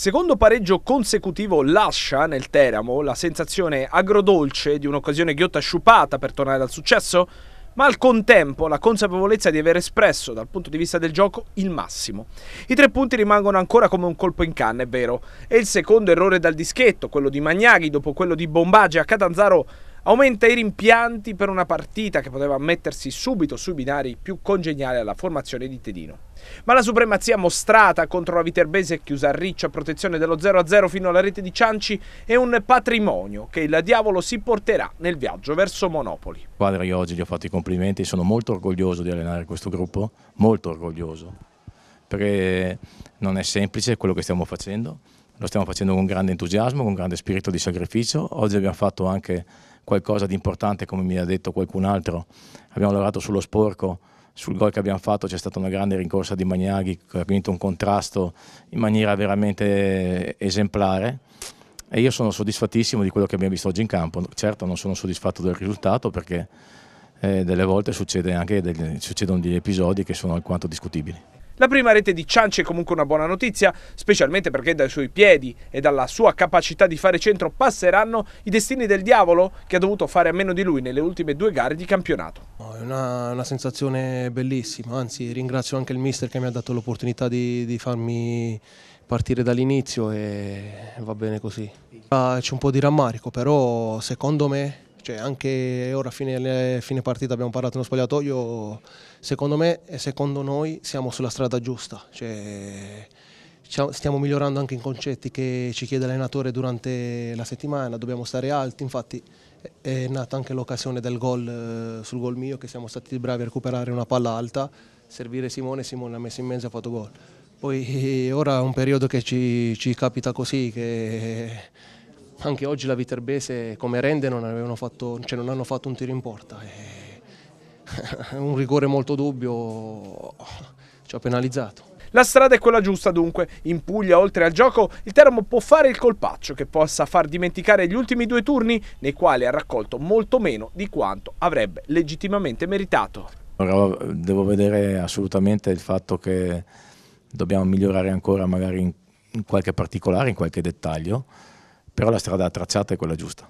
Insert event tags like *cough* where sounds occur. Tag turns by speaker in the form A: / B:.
A: Secondo pareggio consecutivo lascia nel Teramo la sensazione agrodolce di un'occasione ghiotta sciupata per tornare al successo, ma al contempo la consapevolezza di aver espresso dal punto di vista del gioco il massimo. I tre punti rimangono ancora come un colpo in canna, è vero, e il secondo errore dal dischetto, quello di Magnaghi dopo quello di Bombage a Catanzaro, aumenta i rimpianti per una partita che poteva mettersi subito sui binari più congeniali alla formazione di Tedino. Ma la supremazia mostrata contro la Viterbese, chiusa a riccia a protezione dello 0-0 fino alla rete di Cianci, è un patrimonio che il diavolo si porterà nel viaggio verso Monopoli.
B: Quadri, io oggi gli ho fatto i complimenti, sono molto orgoglioso di allenare questo gruppo, molto orgoglioso, perché non è semplice quello che stiamo facendo, lo stiamo facendo con grande entusiasmo, con grande spirito di sacrificio. Oggi abbiamo fatto anche qualcosa di importante, come mi ha detto qualcun altro, abbiamo lavorato sullo sporco sul gol che abbiamo fatto c'è stata una grande rincorsa di Magnaghi che ha vinto un contrasto in maniera veramente esemplare e io sono soddisfattissimo di quello che abbiamo visto oggi in campo. Certo non sono soddisfatto del risultato perché eh, delle volte degli, succedono degli episodi che sono alquanto discutibili.
A: La prima rete di Cianci è comunque una buona notizia, specialmente perché dai suoi piedi e dalla sua capacità di fare centro passeranno i destini del diavolo che ha dovuto fare a meno di lui nelle ultime due gare di campionato
C: è una, una, sensazione bellissima, anzi ringrazio anche il mister che mi ha dato l'opportunità di, di farmi partire dall'inizio e va bene così. Ah, c'è un po' di rammarico, però secondo me, cioè anche ora a fine, fine, partita abbiamo parlato nello spogliatoio, secondo me e secondo noi siamo sulla strada giusta. Cioè, stiamo migliorando anche in concetti che ci chiede l'allenatore durante la settimana, dobbiamo stare alti, infatti è nata anche l'occasione del gol eh, sul gol mio che siamo stati bravi a recuperare una palla alta, servire Simone, Simone l'ha messo in mezzo e ha fatto gol. Poi eh, ora è un periodo che ci, ci capita così, che eh, anche oggi la Viterbese come rende non, fatto, cioè non hanno fatto un tiro in porta. È *laughs* un rigore molto dubbio ci ha penalizzato.
A: La strada è quella giusta dunque. In Puglia, oltre al gioco, il Teramo può fare il colpaccio che possa far dimenticare gli ultimi due turni nei quali ha raccolto molto meno di quanto avrebbe legittimamente meritato.
B: Ora oh, devo vedere assolutamente il fatto che dobbiamo migliorare ancora magari in qualche
C: particolare, in qualche dettaglio, però la strada tracciata è quella giusta.